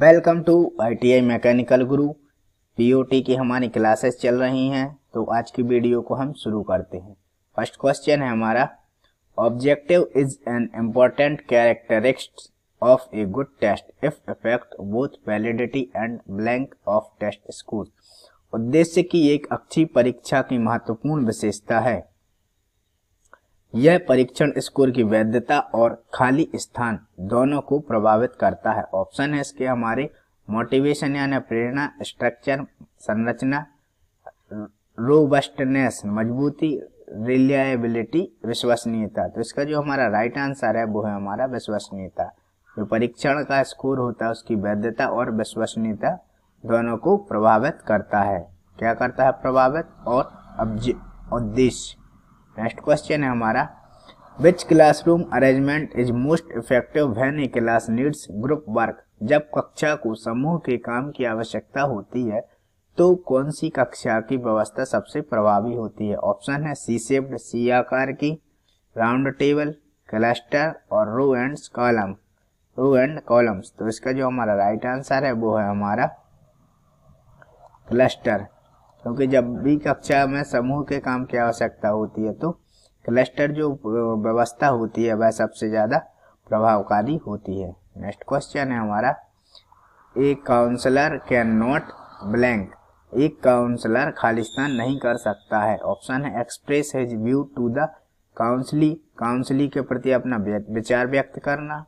welcome to ITI mechanical Guru POT की हमारी classes चल रही हैं तो आज की वीडियो को हम शुरू करते हैं फर्स्ट क्वेश्चन है हमारा objective is an important characteristic of a good test if effect both validity and blank of test score उद्देश्य की एक अच्छी परीक्षा की महत्वपूर्ण विशेषता है यह परीक्षण स्कोर की वैधता और खाली स्थान दोनों को प्रभावित करता है ऑप्शन है इसके हमारे मोटिवेशन यानी प्रेरणा स्ट्रक्चर संरचना रोबस्टनेस मजबूती रिलायबिलिटी विश्वसनीयता तो इसका जो हमारा राइट आंसर है वो है हमारा विश्वसनीयता जो परीक्षण का स्कोर होता है उसकी वैधता और विश्वसनीयता दोनों को प्रभावित करता है क्या करता है प्रभावित और उद्देश्य नेक्स्ट क्वेश्चन है हमारा which classroom arrangement is most effective when a class needs group work जब कक्षा को समूह के काम की आवश्यकता होती है तो कौन सी कक्षा की व्यवस्था सबसे प्रभावी होती है ऑप्शन है सी सेप्ड सी आकार की राउंड टेबल क्लस्टर और row and column row and columns तो इसका जो हमारा राइट आंसर है वो है हमारा क्लस्टर क्योंकि जब भी कक्षा में समूह के काम की आवश्यकता होती है तो क्लस्टर जो व्यवस्था होती है वह सबसे ज़्यादा प्रभावकारी होती है नेक्स्ट क्वेश्चन है हमारा एक काउंसलर कैन नॉट ब्लैंक एक काउंसलर खालिस्तान नहीं कर सकता है ऑप्शन है express his view to the counselee counselee के प्रति अपना विचार व्यक्त करना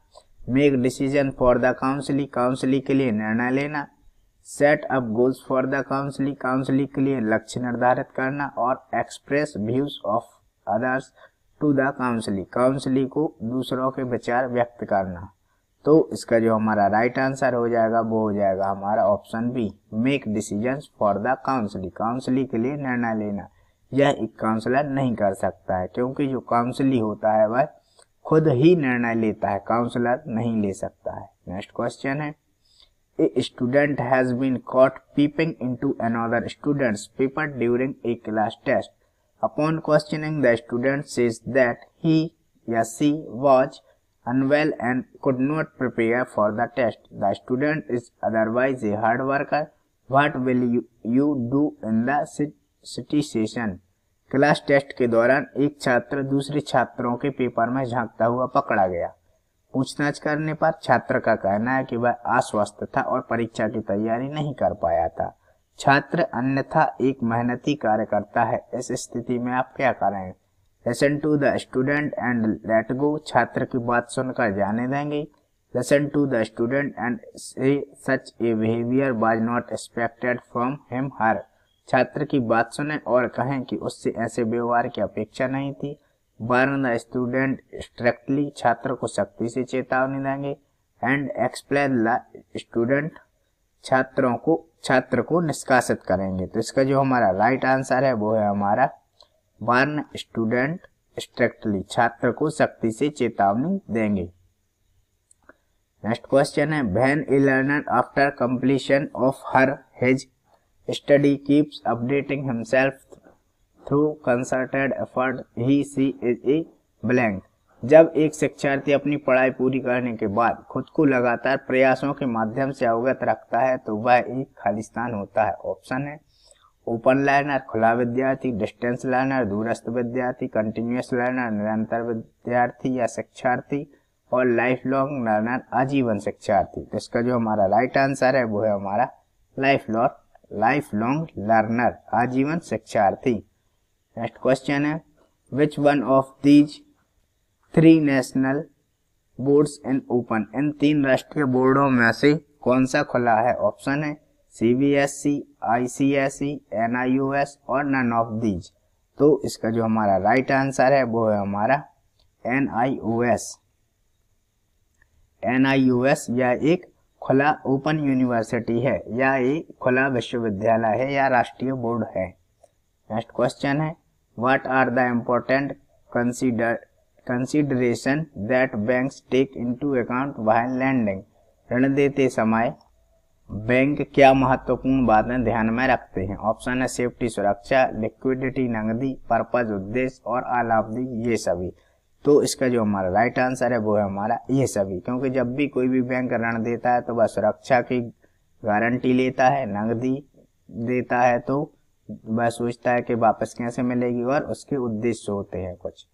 make decision for the counselee counselee के लिए निर्णय लेना set up goals for the counselling counselling के लिए लक्ष्य निर्धारित करना और express views of others to the counselling counselling को दूसरों के विचार व्यक्त करना तो इसका जो हमारा राइट आंसर हो जाएगा वो हो जाएगा हमारा option B make decision for the counselling counselling के लिए निर्णय लेना यह एक काउंसलर नहीं कर सकता है क्योंकि जो काउंसलिंग होता है वह खुद ही निर्णय लेता है काउंसलर नहीं ले सकता है नेक्स्ट क्वेश्चन है a student has been caught peeping in to another student paper during a class test upon questioning the student says that he या she was unwell and could not prepare for the test the student is otherwise a hard worker what will you do in the situation class test के दौरान एक छात्र दूसरे छात्रों के paper में झांकता हुआ पकड़ा गया पूछताछ करने पर छात्र का कहना है कि वह अस्वस्थ था और परीक्षा की तैयारी नहीं कर पाया था छात्र अन्यथा एक मेहनती कार्यकर्ता है इस स्थिति में आप क्या करें listen to the student and let go छात्र की बात सुनकर जाने देंगे listen to the student and such a behaviour was not expected from him her छात्र की बात सुने और कहें कि उससे ऐसे व्यवहार की अपेक्षा नहीं थी वर्न स्टूडेंट स्ट्रिक्टली छात्र को सख्ती से चेतावनी देंगे एंड एक्सप्लेन स्टूडेंट छात्रों को छात्र को निष्कासित करेंगे तो इसका जो हमारा राइट right आंसर है वो है हमारा वर्न स्टूडेंट स्ट्रिक्टली छात्र को सख्ती से चेतावनी देंगे नेक्स्ट क्वेश्चन है when a learner after completion of her his study keeps updating himself through concerted effort he she is a blank जब एक शिक्षार्थी अपनी पढ़ाई पूरी करने के बाद खुद को लगातार प्रयासों के माध्यम से अवगत रखता है तो वह एक खालिस्तान होता है ऑप्शन है ओपन लर्नर खुला विद्यार्थी डिस्टेंस लर्नर दूरस्थ विद्यार्थी कंटिन्यूस लर्नर निरंतर विद्यार्थी या शिक्षार्थी और लाइफ लॉन्ग लर्नर आजीवन शिक्षार्थी तो इसका जो हमारा राइट आंसर है वो है हमारा life long life long learner आजीवन शिक्षार्थी नेक्स्ट क्वेश्चन है which one of these three national boards in open इन तीन राष्ट्रीय बोर्डों में से कौन सा खुला है ऑप्शन है C B S C I C S E N I U S और नन ऑफ दीज तो इसका जो हमारा राइट आंसर है वो है हमारा N I O S N I U S या एक खुला ओपन यूनिवर्सिटी है या एक खुला विश्वविद्यालय है या राष्ट्रीय बोर्ड है नेक्स्ट क्वेश्चन है what are the important consider consideration that banks take into account while lending ऋण देते समय बैंक क्या महत्वपूर्ण बातें ध्यान में रखते हैं ऑप्शन है सेफ्टी सुरक्षा लिक्विडिटी नगदी पर्पज उद्देश्य और अलावधि ये सभी तो इसका जो हमारा राइट आंसर है वो है हमारा ये सभी क्योंकि जब भी कोई भी बैंक ऋण देता है तो वह सुरक्षा की गारंटी लेता है नगदी देता है तो वह सोचता है कि वापस कैसे मिलेगी और उसके उद्देश्य होते हैं कुछ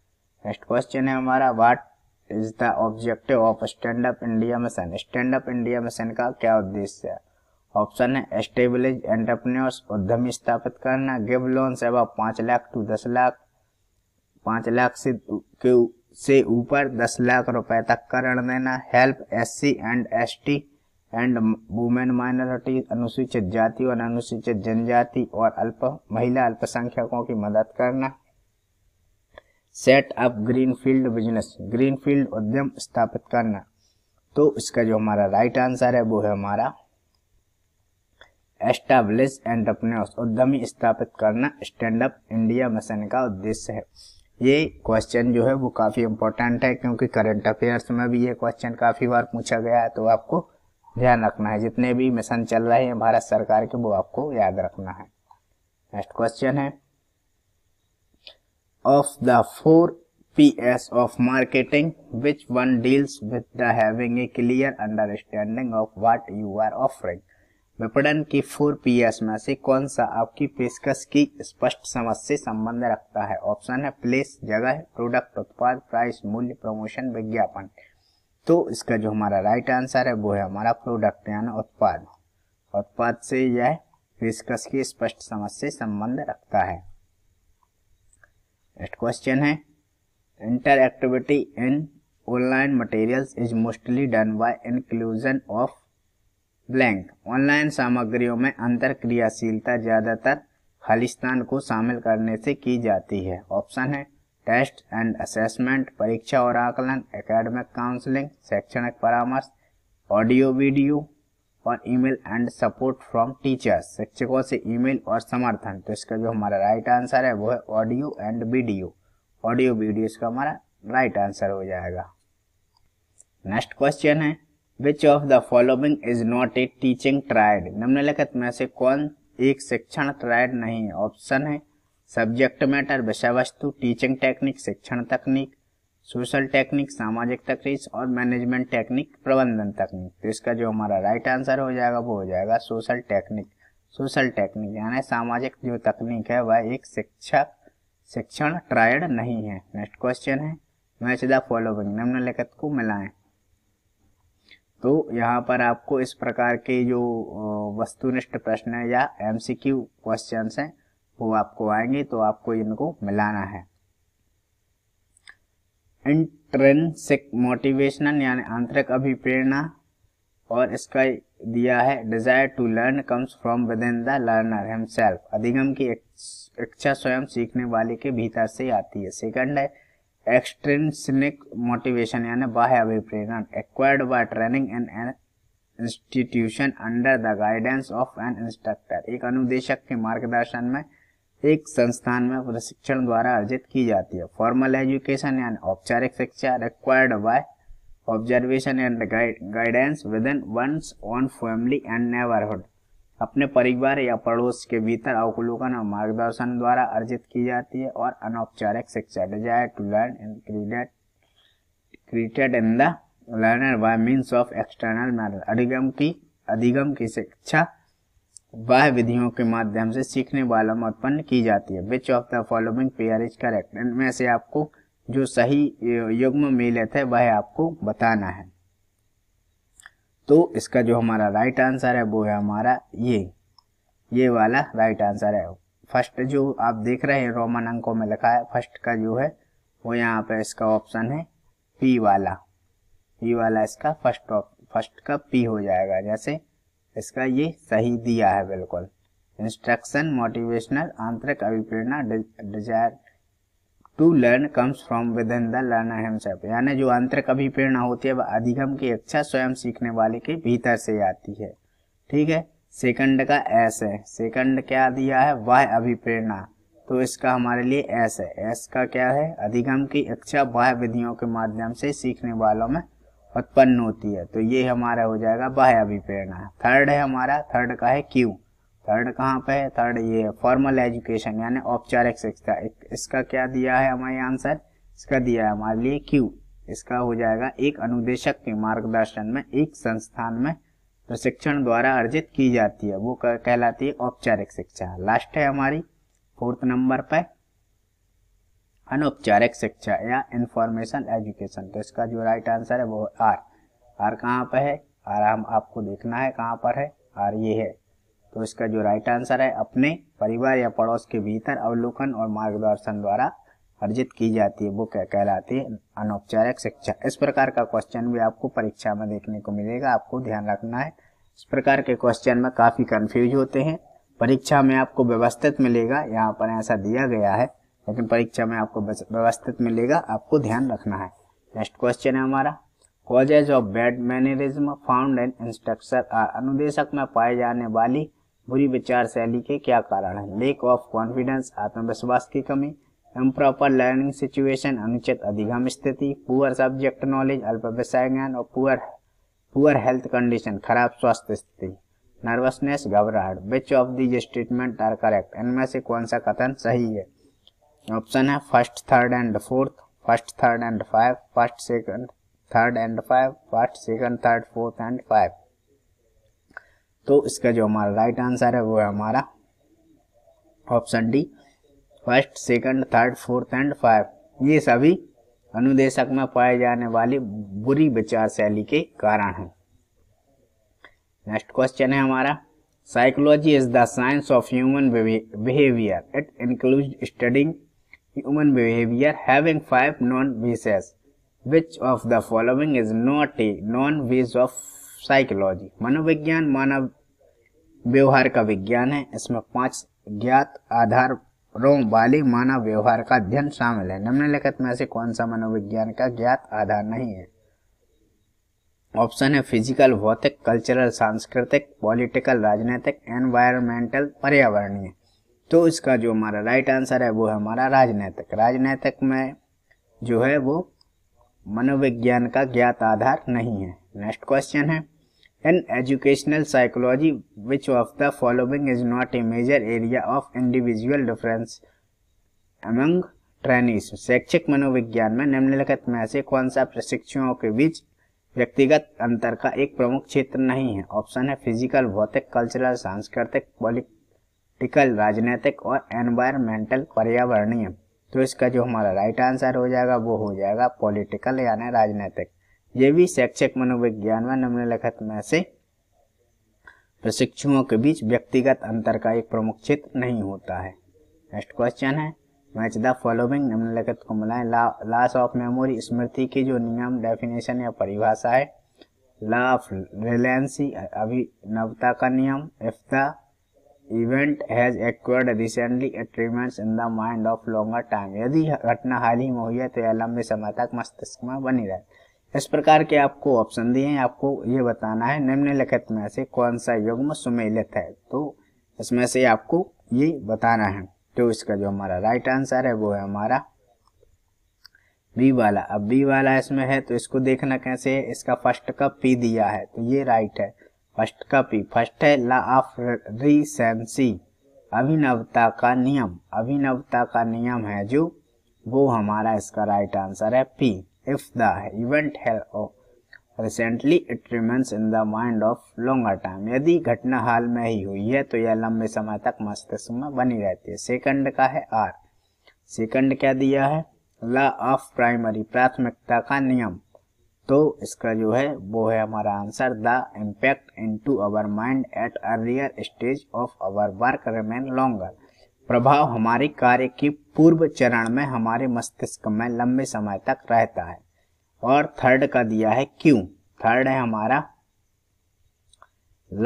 नेक्स्ट क्वेश्चन है हमारा what is the objective of stand up India mission stand up India mission का क्या उद्देश्य है ऑप्शन है स्टेबलिज एंटरप्रेन्योर्स उद्यमी स्थापित करना गिव लोन सेवा पाँच लाख टू दस लाख पाँच लाख से के से ऊपर दस लाख रुपए तक का ऋण देना help SC and S T and women minority अनुसूचित जाति और अनुसूचित जनजाति और अल्प महिला अल्पसंख्यकों की मदद करना set up green field business green field उद्यम स्थापित करना तो इसका जो हमारा राइट आंसर है वो है हमारा एस्टाब्लिश एंटरप्रेन्योर्स उद्यमी स्थापित करना स्टैंड अप इंडिया मिशन का उद्देश्य है ये क्वेश्चन जो है वो काफ़ी इंपॉर्टेंट है क्योंकि करंट अफेयर्स में भी ये क्वेश्चन काफ़ी बार पूछा गया है तो आपको ध्यान रखना है जितने भी मिशन चल रहे हैं भारत सरकार के वो आपको याद रखना है नेक्स्ट क्वेश्चन है of the four S of marketing which one deals with the having a clear understanding of what you are offering विपणन की फोर पी एस में से कौन सा आपकी पेशकश की स्पष्ट समझ से संबंध रखता है ऑप्शन है प्लेस जगह प्रोडक्ट उत्पाद प्राइस मूल्य प्रमोशन विज्ञापन तो इसका जो हमारा राइट आंसर है वो है हमारा प्रोडक्ट यानी उत्पाद उत्पाद से यह पेशकश की स्पष्ट समझ से संबंध रखता है नेक्स्ट क्वेश्चन है interactivity in online materials is mostly done by inclusion of blank online सामग्रियों में अंतर क्रियाशीलता ज़्यादातर खालिस्तान को शामिल करने से की जाती है ऑप्शन है टेस्ट एंड असेसमेंट परीक्षा और आकलन एकेडमिक काउंसलिंग शैक्षणिक परामर्श ऑडियो वीडियो और email and support from teachers शिक्षकों से ईमेल और समर्थन तो इसका जो हमारा राइट आंसर है वो है audio and video audio video इसका हमारा राइट आंसर हो जाएगा नेक्स्ट क्वेश्चन है which of the following is not a teaching triad निम्नलिखित में से कौन एक शिक्षण ट्राइड नहीं है ऑप्शन है सब्जेक्ट मैटर विषय वस्तु टीचिंग टेक्निक शिक्षण तकनीक सोशल टेक्निक सामाजिक तकनीक और मैनेजमेंट टेक्निक प्रबंधन तकनीक तो इसका जो हमारा राइट आंसर हो जाएगा वो हो जाएगा सोशल टेक्निक सोशल टेक्निक यानी सामाजिक जो तकनीक है वह एक शिक्षक शिक्षण ट्रायड नहीं है नेक्स्ट क्वेश्चन है मैच द फॉलोविंग निम्नलिखित को मिलाएं तो यहाँ पर आपको इस प्रकार के जो वस्तुनिष्ठ प्रश्न है या एमसीक्यू क्वेश्चंस हैं वो आपको आएंगे तो आपको इनको मिलाना है इंट्रेंसिक मोटिवेशनल यानी आंतरिक अभिप्रेरणा और इसका दिया है desire to learn comes from within the learner himself अधिगम की इच्छा स्वयं सीखने वाले के भीतर से आती है सेकंड है एक्सट्रेंसिक मोटिवेशन यानी बाह्य अभिप्रेरणा acquired by training in an institution under the guidance of an instructor एक अनुदेशक के मार्गदर्शन में एक संस्थान में प्रशिक्षण द्वारा अर्जित की जाती है फॉर्मल एजुकेशन यानी औपचारिक शिक्षा required by observation and guidance within one's own family and neighbourhood अपने परिवार या पड़ोस के भीतर अवकुलोकन और मार्गदर्शन द्वारा अर्जित की जाती है और अनौपचारिक शिक्षा desire to learn and created created in the learner by means of external manner अधिगम की अधिगम की शिक्षा वह विधियों के माध्यम से सीखने वालों में उत्पन्न की जाती है which of the following pair is correct इनमें से आपको जो सही युग्म मेलित है वह आपको बताना है तो इसका जो हमारा राइट आंसर है वो है हमारा ये ये वाला राइट आंसर है फर्स्ट जो आप देख रहे हैं रोमन अंकों में लिखा है फर्स्ट का जो है वो यहाँ पे इसका ऑप्शन है पी वाला पी वाला इसका फर्स्ट फर्स्ट का पी हो जाएगा जैसे इसका ये सही दिया है बिल्कुल इंस्ट्रक्शन मोटिवेशनल आंतरिक अभिप्रेरणा desire to learn comes from within the learner himself यानी जो आंतरिक अभिप्रेरणा होती है वह अधिगम की इच्छा स्वयं सीखने वाले के भीतर से आती है ठीक है सेकंड का एस है सेकंड क्या दिया है वह अभिप्रेरणा तो इसका हमारे लिए एस है एस का क्या है अधिगम की इच्छा वाह विधियों के माध्यम से सीखने वालों में उत्पन्न होती है तो ये हमारा हो जाएगा बाह्य अभिप्रेरणा थर्ड है हमारा थर्ड का है क्यू थर्ड कहाँ पे है थर्ड ये फॉर्मल एजुकेशन यानी औपचारिक शिक्षा इसका क्या दिया है हमारे आंसर इसका दिया है हमारे लिए क्यू इसका हो जाएगा एक अनुदेशक के मार्गदर्शन में एक संस्थान में प्रशिक्षण तो द्वारा अर्जित की जाती है वो कहलाती है औपचारिक शिक्षा लास्ट है हमारी फोर्थ नंबर पर अनौपचारिक शिक्षा या इंफॉर्मेशन एजुकेशन तो इसका जो राइट आंसर है वो आर आर कहाँ पर है आर हम आपको देखना है कहाँ पर है आर ये है तो इसका जो राइट आंसर है अपने परिवार या पड़ोस के भीतर अवलोकन और मार्गदर्शन द्वारा अर्जित की जाती है वो क्या कहलाती है अनौपचारिक शिक्षा इस प्रकार का क्वेश्चन भी आपको परीक्षा में देखने को मिलेगा आपको ध्यान रखना है इस प्रकार के क्वेश्चन में काफ़ी कन्फ्यूज होते हैं परीक्षा में आपको व्यवस्थित मिलेगा यहाँ पर ऐसा दिया गया है लेकिन परीक्षा में आपको व्यवस्थित मिलेगा आपको ध्यान रखना है नेक्स्ट क्वेश्चन है हमारा causes of bad mannerism found and instructor are अनुदेशक में पाए जाने वाली बुरी विचार शैली के क्या कारण है लेक ऑफ कॉन्फिडेंस आत्मविश्वास की कमी इम्प्रॉपर लर्निंग सिचुएशन अनुचित अधिगम स्थिति पुअर सब्जेक्ट नॉलेज अल्प विषय ज्ञान और पुअर पुअर हेल्थ कंडीशन खराब स्वास्थ्य स्थिति नर्वसनेस घबराहट which of these statement are correct इनमें से कौन सा कथन सही है ऑप्शन है first third and fourth first third and five first second third and five first second third fourth and five तो इसका जो हमारा राइट आंसर है वो है हमारा option D first second third fourth and five ये सभी अनुदेशक में पाए जाने वाली बुरी विचार शैली के कारण है नेक्स्ट क्वेश्चन है हमारा psychology is the science of human behaviour it include studying human behavior having five known vices Which of the following is not a known vice of psychology मनोविज्ञान मानव व्यवहार का विज्ञान है इसमें पांच ज्ञात आधारों वाले मानव व्यवहार का अध्ययन शामिल है निम्नलिखित में से कौन सा मनोविज्ञान का ज्ञात आधार नहीं है ऑप्शन है फिजिकल भौतिक कल्चरल सांस्कृतिक पॉलिटिकल राजनीतिक एनवायरमेंटल पर्यावरणीय तो इसका जो हमारा राइट आंसर है वो है हमारा राजनैतिक राजनैतिक में जो है वो मनोविज्ञान का ज्ञात आधार नहीं है नेक्स्ट क्वेश्चन है in educational psychology which of the following is not a major area of individual difference among trainees शैक्षिक मनोविज्ञान में निम्नलिखित में से कौन सा प्रशिक्षुओं के बीच व्यक्तिगत अंतर का एक प्रमुख क्षेत्र नहीं है ऑप्शन है फिजिकल भौतिक कल्चरल सांस्कृतिक पॉलिटिकल राजनीतिक और एनवायरमेंटल पर्यावरणीय तो इसका जो हमारा राइट आंसर हो जाएगा वो हो जाएगा पॉलिटिकल यानी राजनीतिक ये भी शैक्षिक मनोविज्ञान में निम्नलिखित में से प्रशिक्षुओं के बीच व्यक्तिगत अंतर का एक प्रमुख क्षेत्र नहीं होता है नेक्स्ट क्वेश्चन है मैच द फॉलोइंग निम्नलिखित को मिलाएं लॉस ऑफ मेमोरी स्मृति की जो नियम डेफिनेशन या परिभाषा है लॉ ऑफ रिलायंसी अभिनवता का नियम if a event has occurred recently it in the mind of longer time यदि घटना हाल ही में हुई है तो यह लंबे समय तक मस्तिष्क में बनी रहे इस प्रकार के आपको ऑप्शन दिए हैं आपको ये बताना है निम्नलिखित में से कौन सा युग्म सुमेलित है तो इसमें से आपको ये बताना है तो इसका जो हमारा राइट आंसर है वो है हमारा बी वाला अब बी वाला इसमें है तो इसको देखना कैसे है इसका फर्स्ट का पी दिया है तो ये राइट है फर्स्ट का पी फर्स्ट है ला ऑफ रिसेंसी अभिनवता का नियम अभिनवता का नियम है जो वो हमारा इसका राइट आंसर है P if the event has recently it remains in the mind of longer time यदि घटना हाल में ही हुई है तो यह लंबे समय तक मस्तिष्क में बनी रहती है सेकंड का है आर सेकंड क्या दिया है लॉ ऑफ प्राइमरी प्राथमिकता का नियम तो इसका जो है वो है हमारा answer the impact into our mind at earlier stage of our work remain longer प्रभाव हमारे कार्य की पूर्व चरण में हमारे मस्तिष्क में लंबे समय तक रहता है और थर्ड का दिया है क्यों थर्ड है हमारा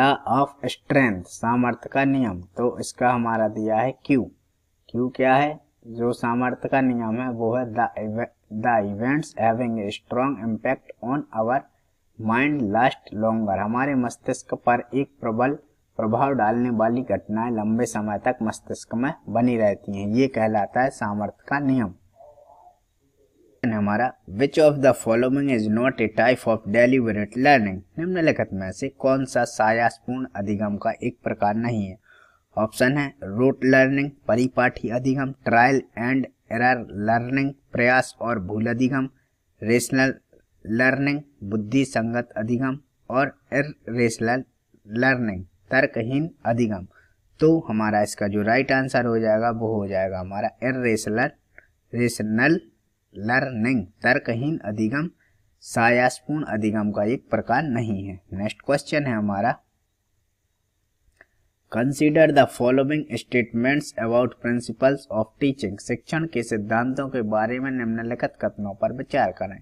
लॉ ऑफ स्ट्रेंथ सामर्थ्य का नियम तो इसका हमारा दिया है क्यू क्यू क्या है जो सामर्थ्य का नियम है वो है the events having strong impact on our mind last longer हमारे मस्तिष्क पर एक प्रबल प्रभाव डालने वाली घटनाएं लंबे समय तक मस्तिष्क में बनी रहती हैं ये कहलाता है सामर्थ्य का नियम हमारा which of the following is not a type of deliberate learning निम्नलिखित में से कौन सा सायासपूर्ण अधिगम का एक प्रकार नहीं है ऑप्शन है रूट लर्निंग परिपाठी अधिगम ट्रायल एंड एरर लर्निंग प्रयास और भूल अधिगम रेशनल लर्निंग बुद्धि संगत अधिगम और इरेशनल लर्निंग तर्कहीन अधिगम तो हमारा इसका जो राइट आंसर हो जाएगा वो हो जाएगा हमारा इरेशनल रेशनल लर्निंग तर्कहीन अधिगम सायासपूर्ण अधिगम का एक प्रकार नहीं है नेक्स्ट क्वेश्चन है हमारा consider the following statements about principles of teaching शिक्षण के सिद्धांतों के बारे में निम्नलिखित कथनों पर विचार करें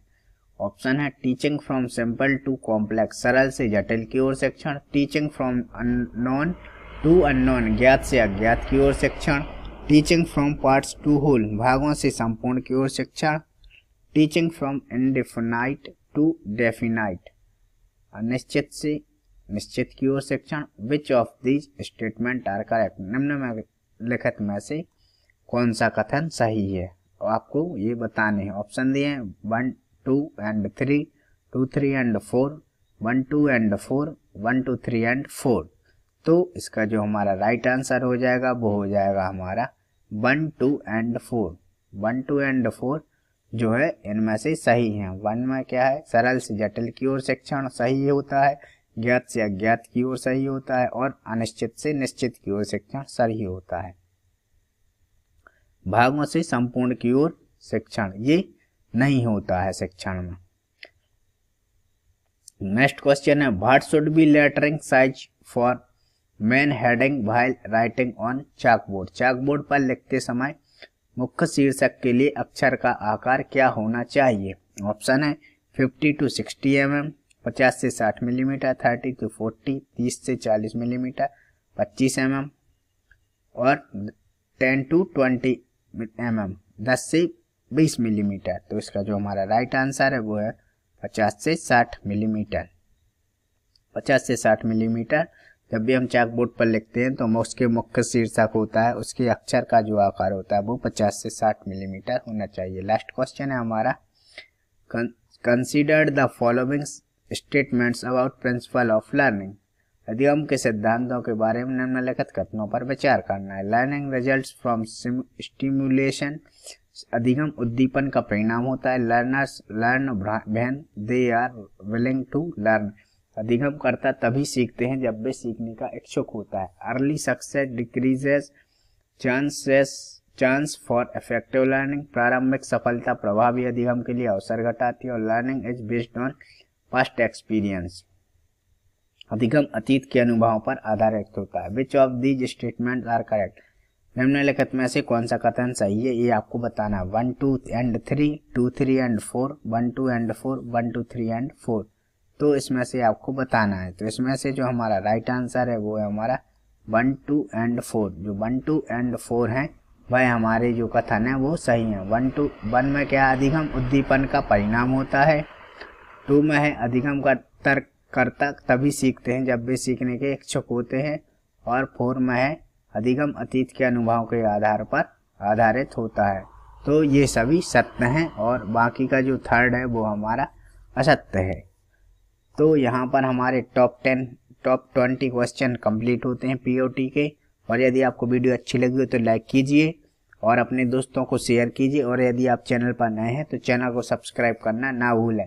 ऑप्शन है teaching from simple to complex सरल से जटिल की ओर शिक्षण teaching from unknown to unknown ज्ञात से अज्ञात की ओर शिक्षण teaching from parts to whole भागों से संपूर्ण की ओर शिक्षण teaching from indefinite to definite अनिश्चित से निश्चित की ओर शिक्षण which of these statement are correct निम्न में लिखित में से कौन सा कथन सही है और आपको ये बताने हैं ऑप्शन दिए हैं one two and three two three and four one two and four one two three and four तो इसका जो हमारा राइट आंसर हो जाएगा वो हो जाएगा हमारा one two and four one two and four जो है इनमें से सही है वन में क्या है सरल से जटिल की ओर शिक्षण सही होता है ज्ञात से अज्ञात की ओर सही होता है और अनिश्चित से निश्चित की ओर शिक्षण सही होता है भागों से संपूर्ण की ओर शिक्षण ये नहीं होता है शिक्षण में नेक्स्ट क्वेश्चन है what should be lettering size for main heading while writing on chalkboard chalkboard पर लिखते समय मुख्य शीर्षक के लिए अक्षर का आकार क्या होना चाहिए ऑप्शन है 50 टू 60 एम mm, पचास से साठ मिलीमीटर थर्टी टू फोर्टी तीस से चालीस मिलीमीटर पच्चीस एम mm, और ten to twenty M M दस से बीस मिलीमीटर तो इसका जो हमारा राइट आंसर है वो है पचास से साठ मिलीमीटर पचास से साठ मिलीमीटर जब भी हम चाक बोर्ड पर लिखते हैं तो उसके मुख्य शीर्षक होता है उसके अक्षर का जो आकार होता है वो 50 से 60 मिलीमीटर होना चाहिए लास्ट क्वेश्चन है हमारा consider the followings statements about principle of learning अधिगम के सिद्धांतों के बारे में निम्नलिखित कथनों पर विचार करना है लर्निंग रिजल्ट्स फ्रॉम स्टिमुलेशन अधिगम उद्दीपन का परिणाम होता है learners learn when they are willing to learn अधिगम करता तभी सीखते हैं जब वे सीखने का इच्छुक होता है early success decreases chances chance for effective learning प्रारंभिक सफलता प्रभावी अधिगम के लिए अवसर घटाती है और learning is based on first experience अधिगम अतीत के अनुभवों पर आधारित होता है which of these statement are correct निम्नलिखित में से कौन सा कथन सही है ये आपको बताना one two and three two three and four one two and four one two three and four तो इसमें से आपको बताना है तो इसमें से जो हमारा राइट आंसर है वो है हमारा वन टू एंड फोर जो वन टू एंड फोर है वह हमारे जो कथन है वो सही है वन टू वन में क्या अधिगम उद्दीपन का परिणाम होता है टू में है अधिगम का तर्क कर्ता तभी सीखते हैं जब वे सीखने के इच्छुक होते हैं और फोर में है अधिगम अतीत के अनुभव के आधार पर आधारित होता है तो ये सभी सत्य हैं और बाकी का जो थर्ड है वो हमारा असत्य है तो यहाँ पर हमारे top ten top twenty question complete होते हैं पीओटी के और यदि आपको वीडियो अच्छी लगी हो तो लाइक कीजिए और अपने दोस्तों को शेयर कीजिए और यदि आप चैनल पर नए हैं तो चैनल को सब्सक्राइब करना ना भूलें